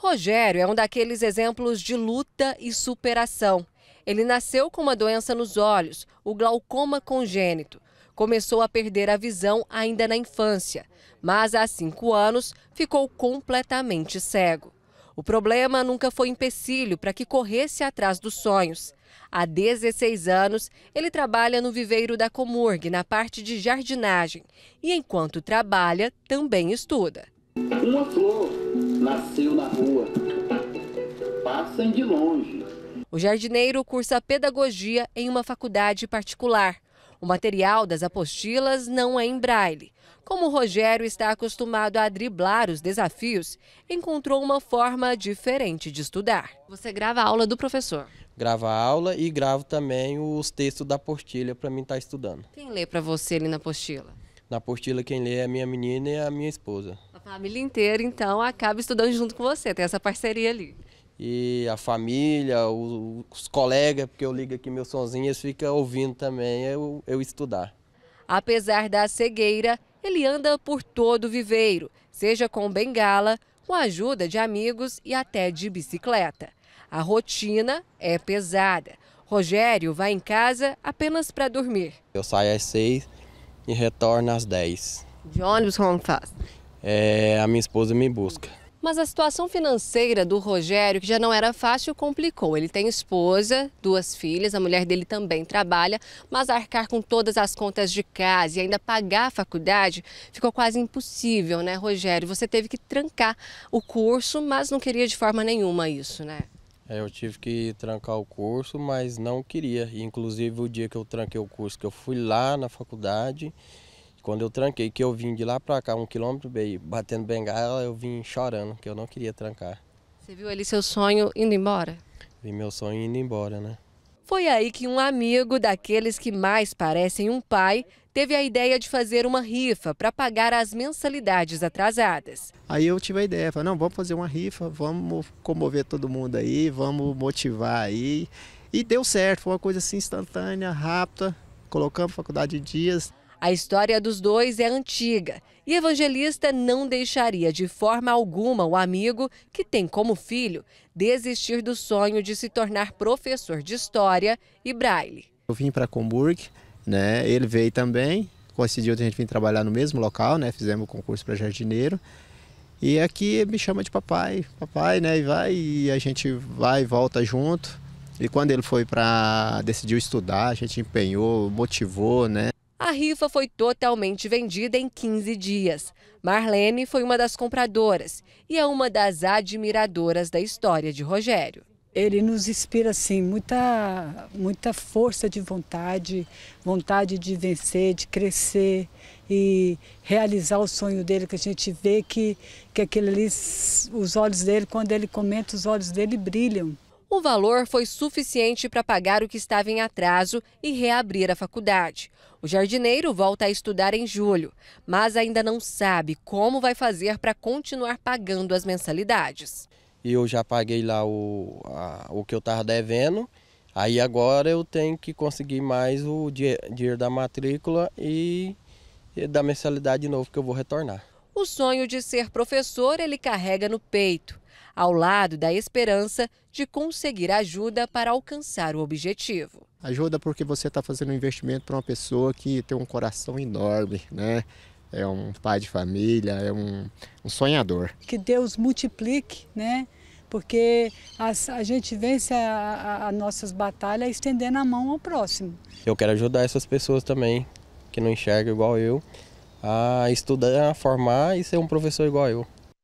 Rogério é um daqueles exemplos de luta e superação. Ele nasceu com uma doença nos olhos, o glaucoma congênito. Começou a perder a visão ainda na infância, mas há cinco anos ficou completamente cego. O problema nunca foi empecilho para que corresse atrás dos sonhos. Há 16 anos, ele trabalha no viveiro da Comurg, na parte de jardinagem. E enquanto trabalha, também estuda. Uma flor nasceu na rua. Passem de longe. O jardineiro cursa pedagogia em uma faculdade particular. O material das apostilas não é em braille. Como o Rogério está acostumado a driblar os desafios, encontrou uma forma diferente de estudar. Você grava a aula do professor? Grava a aula e gravo também os textos da apostila para mim estar tá estudando. Quem lê para você ali na apostila? Na apostila quem lê é a minha menina e a minha esposa família inteira, então, acaba estudando junto com você, tem essa parceria ali. E a família, os, os colegas, porque eu ligo aqui meu sonzinho, eles ficam ouvindo também eu, eu estudar. Apesar da cegueira, ele anda por todo o viveiro, seja com bengala, com a ajuda de amigos e até de bicicleta. A rotina é pesada. Rogério vai em casa apenas para dormir. Eu saio às seis e retorno às dez. De ônibus, como faz? é, a minha esposa me busca. Mas a situação financeira do Rogério, que já não era fácil, complicou. Ele tem esposa, duas filhas, a mulher dele também trabalha, mas arcar com todas as contas de casa e ainda pagar a faculdade ficou quase impossível, né, Rogério? Você teve que trancar o curso, mas não queria de forma nenhuma isso, né? É, eu tive que trancar o curso, mas não queria. Inclusive, o dia que eu tranquei o curso, que eu fui lá na faculdade, quando eu tranquei, que eu vim de lá pra cá, um quilômetro batendo bengala, eu vim chorando, que eu não queria trancar. Você viu ali seu sonho indo embora? Vi meu sonho indo embora, né? Foi aí que um amigo daqueles que mais parecem um pai teve a ideia de fazer uma rifa para pagar as mensalidades atrasadas. Aí eu tive a ideia, falei, não, vamos fazer uma rifa, vamos comover todo mundo aí, vamos motivar aí. E deu certo, foi uma coisa assim instantânea, rápida. Colocamos faculdade de dias. A história dos dois é antiga e Evangelista não deixaria de forma alguma o amigo que tem como filho desistir do sonho de se tornar professor de história e braille. Eu vim para Comburg, né? Ele veio também, coincidiu a gente vir trabalhar no mesmo local, né? Fizemos o concurso para jardineiro. E aqui me chama de papai, papai, né? E vai e a gente vai e volta junto. E quando ele foi para decidiu estudar, a gente empenhou, motivou, né? A rifa foi totalmente vendida em 15 dias. Marlene foi uma das compradoras e é uma das admiradoras da história de Rogério. Ele nos inspira assim muita muita força de vontade, vontade de vencer, de crescer e realizar o sonho dele que a gente vê que que aquele ali os olhos dele quando ele comenta os olhos dele brilham. O valor foi suficiente para pagar o que estava em atraso e reabrir a faculdade. O jardineiro volta a estudar em julho, mas ainda não sabe como vai fazer para continuar pagando as mensalidades. Eu já paguei lá o, a, o que eu estava devendo, aí agora eu tenho que conseguir mais o dinheiro da matrícula e, e da mensalidade de novo que eu vou retornar. O sonho de ser professor ele carrega no peito, ao lado da esperança de conseguir ajuda para alcançar o objetivo. Ajuda porque você está fazendo um investimento para uma pessoa que tem um coração enorme, né? É um pai de família, é um, um sonhador. Que Deus multiplique, né? porque as, a gente vence as nossas batalhas estendendo a mão ao próximo. Eu quero ajudar essas pessoas também que não enxergam igual eu a estudar, a formar e ser um professor igual eu.